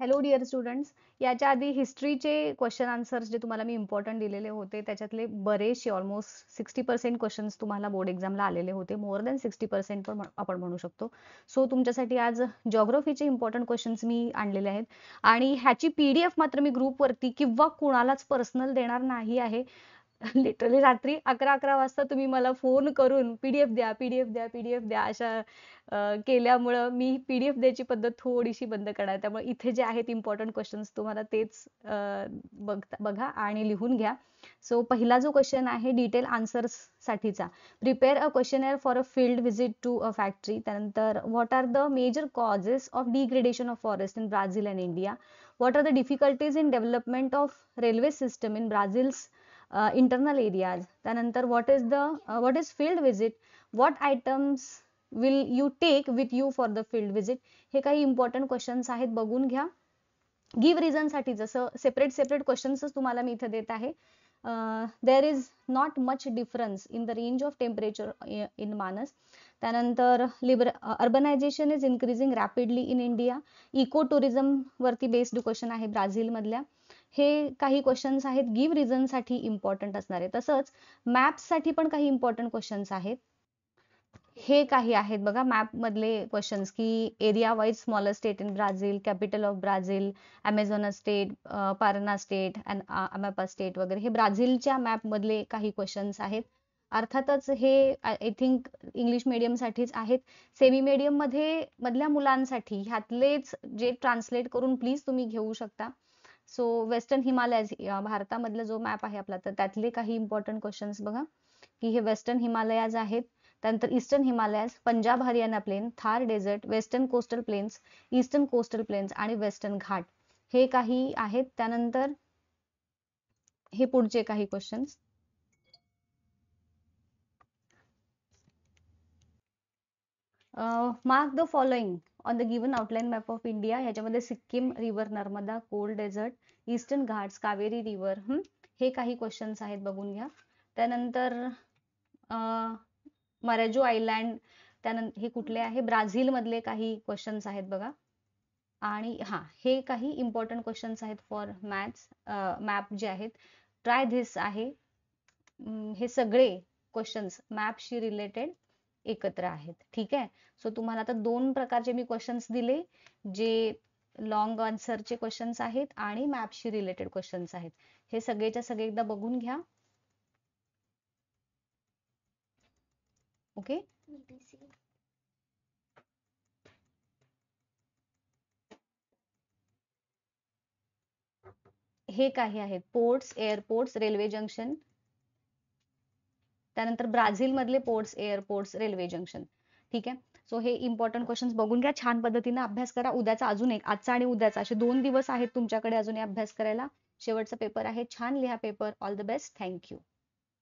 hello dear students याच्या आधी हिस्ट्रीचे question answers जे तुम्हाला मी इम्पॉर्टंट दिलेले होते त्याच्यातले बरेचसे ऑलमोस्ट सिक्स्टी पर्सेंट क्वेश्चन्स तुम्हाला बोर्ड एक्झामला आलेले होते मोर दॅन सिक्स्टी पर्सेंट पण आपण म्हणू शकतो सो तुमच्यासाठी आज जॉग्रफीचे इम्पॉर्टंट क्वेश्चन्स मी आणलेले आहेत आणि ह्याची पी मात्र मी ग्रुपवरती किंवा कुणालाच पर्सनल देणार नाही आहे लिटरली रात्री अकरा अकरा वाजता तुम्ही मला फोन करून पीडीएफ द्या पीडीएफ द्या पीडीएफ द्या अशा केल्यामुळं मी पीडीएफ द्यायची पद्धत थोडीशी बंद करणार त्यामुळे इथे जे आहेत इम्पॉर्टंट क्वेश्चन्स तुम्हाला तेच बघता बघा आणि लिहून घ्या सो पहिला जो क्वेश्चन आहे डिटेल आन्सर्स साठीचा prepare a question for a field visit to a factory त्यानंतर what are the major causes of degradation of forest in Brazil and India what are the difficulties in development of railway system in Brazil internal areas त्यानंतर what is the what is field visit what items will you take with you for the field visit हे काही important questions आहेत बघून घ्या give रिझनसाठी जसं separate separate क्वेश्चन्सच तुम्हाला मी इथे देत आहे there is not much difference in the range of temperature in Manaus त्यानंतर लिबर urbanisation is increasing rapidly in India eco tourism वरती बेस्ड क्वेश्चन आहे ब्राझीलमधल्या हे काही क्वेश्चन्स आहेत गिव्ह रिझनसाठी इम्पॉर्टंट असणारे तसंच साठी पण काही इम्पॉर्टंट क्वेश्चन्स आहेत हे काही आहेत बघा मॅप मधले क्वेश्चन्स की area wise smaller state in Brazil capital of Brazil Amazon state Parana state and Amapa state वगैरे हे ब्राझीलच्या मॅप मधले काही क्वेश्चन्स आहेत अर्थातच हे आय थिंक इंग्लिश साठीच आहेत सेमी मीडियम मध्ये मधल्या मुलांसाठी ह्यातलेच जे ट्रान्सलेट करून प्लीज तुम्ही घेऊ शकता सो वेस्टर्न हिमालयाज भारतामधला जो मॅप आहे आपला तर त्यातले काही इम्पॉर्टंट क्वेश्चन्स बघा की हे वेस्टर्न हिमालयाज आहेत त्यानंतर eastern Himalayas Punjab Haryana plain Thar desert western coastal plains eastern coastal plains आणि वेस्टर्न घाट हे काही आहेत त्यानंतर हे पुढचे काही questions mark the following on the given outline map of India ह्याच्यामध्ये Sikkim river Narmada cold desert eastern Ghats Kaveri river हे काही क्वेश्चन्स आहेत बघून घ्या त्यानंतर मराजू आयलँड त्यानंतर हे कुठले आहे ब्राझील मधले काही क्वेश्चन्स आहेत बघा आणि हा हे काही इम्पॉर्टंट क्वेश्चन्स आहेत फॉर मॅथ्स मॅप जे आहेत ट्राय धिस आहे हे सगळे क्वेश्चन्स मॅपशी रिलेटेड एकत्र आहेत ठीक आहे सो तुम्हाला आता दोन प्रकारचे मी क्वेश्चन्स दिले जे लॉंग आन्सरचे क्वेश्चन्स आहेत आणि मॅपशी रिलेटेड क्वेश्चन्स आहेत हे सगळेच्या सगळे एकदा बघून घ्या ओके हे काही आहेत पोर्ट्स एअरपोर्ट्स रेल्वे जंक्शन त्यानंतर ब्राझील ब्राझीलमधले पोर्ट्स एअरपोर्ट्स रेल्वे जंक्शन ठीक आहे सो हे इम्पॉर्टंट क्वेश्चन्स बघून घ्या छान पद्धतीने अभ्यास करा उद्याचा अजून एक आजचा आणि उद्याचा असे दोन दिवस आहेत तुमच्याकडे अजून अभ्यास करायला शेवटचा पेपर आहे छान लिहा paper all the best thank you